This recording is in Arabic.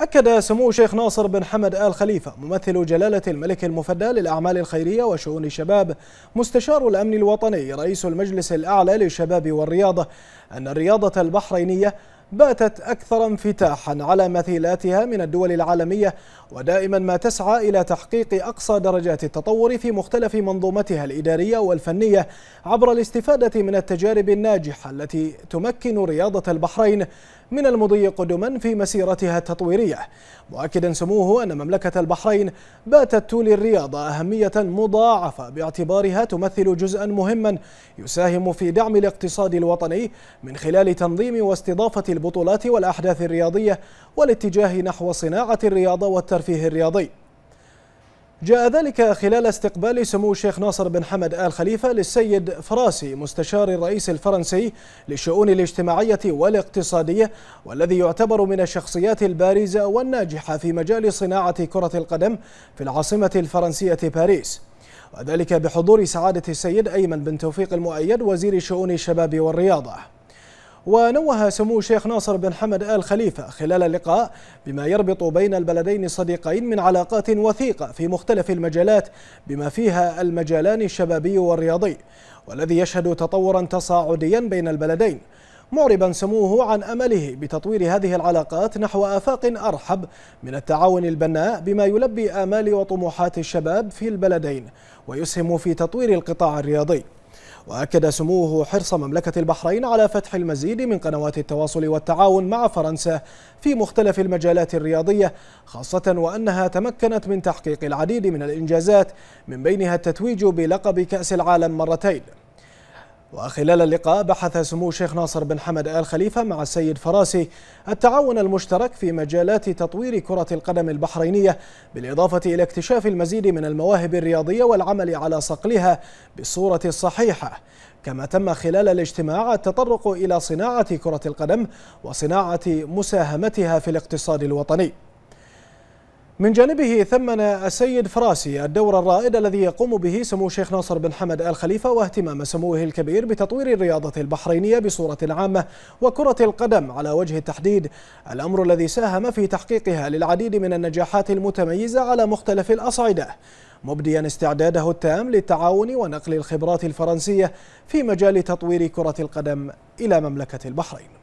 أكد سمو شيخ ناصر بن حمد آل خليفة ممثل جلالة الملك المفدى للأعمال الخيرية وشؤون الشباب مستشار الأمن الوطني رئيس المجلس الأعلى للشباب والرياضة أن الرياضة البحرينية باتت أكثر انفتاحا على مثيلاتها من الدول العالمية ودائما ما تسعى إلى تحقيق أقصى درجات التطور في مختلف منظومتها الإدارية والفنية عبر الاستفادة من التجارب الناجحة التي تمكن رياضة البحرين من المضي قدما في مسيرتها التطويرية مؤكدا سموه أن مملكة البحرين باتت تولي الرياضة أهمية مضاعفة باعتبارها تمثل جزءا مهما يساهم في دعم الاقتصاد الوطني من خلال تنظيم واستضافة البطولات والأحداث الرياضية والاتجاه نحو صناعة الرياضة والترفيه الرياضي جاء ذلك خلال استقبال سمو الشيخ ناصر بن حمد آل خليفة للسيد فراسي مستشار الرئيس الفرنسي للشؤون الاجتماعية والاقتصادية والذي يعتبر من الشخصيات البارزة والناجحة في مجال صناعة كرة القدم في العاصمة الفرنسية باريس وذلك بحضور سعادة السيد أيمن بن توفيق المؤيد وزير شؤون الشباب والرياضة ونوه سمو الشيخ ناصر بن حمد آل خليفة خلال اللقاء بما يربط بين البلدين الصديقين من علاقات وثيقة في مختلف المجالات بما فيها المجالان الشبابي والرياضي والذي يشهد تطورا تصاعديا بين البلدين معربا سموه عن أمله بتطوير هذه العلاقات نحو آفاق أرحب من التعاون البناء بما يلبي آمال وطموحات الشباب في البلدين ويسهم في تطوير القطاع الرياضي وأكد سموه حرص مملكة البحرين على فتح المزيد من قنوات التواصل والتعاون مع فرنسا في مختلف المجالات الرياضية خاصة وأنها تمكنت من تحقيق العديد من الإنجازات من بينها التتويج بلقب كأس العالم مرتين وخلال اللقاء بحث سمو الشيخ ناصر بن حمد آل خليفة مع السيد فراسي التعاون المشترك في مجالات تطوير كرة القدم البحرينية بالإضافة إلى اكتشاف المزيد من المواهب الرياضية والعمل على صقلها بالصورة الصحيحة كما تم خلال الاجتماع التطرق إلى صناعة كرة القدم وصناعة مساهمتها في الاقتصاد الوطني من جانبه ثمن السيد فراسي الدور الرائد الذي يقوم به سمو الشيخ ناصر بن حمد آل خليفة واهتمام سموه الكبير بتطوير الرياضة البحرينية بصورة عامة وكرة القدم على وجه التحديد الأمر الذي ساهم في تحقيقها للعديد من النجاحات المتميزة على مختلف الأصعدة مبديا استعداده التام للتعاون ونقل الخبرات الفرنسية في مجال تطوير كرة القدم إلى مملكة البحرين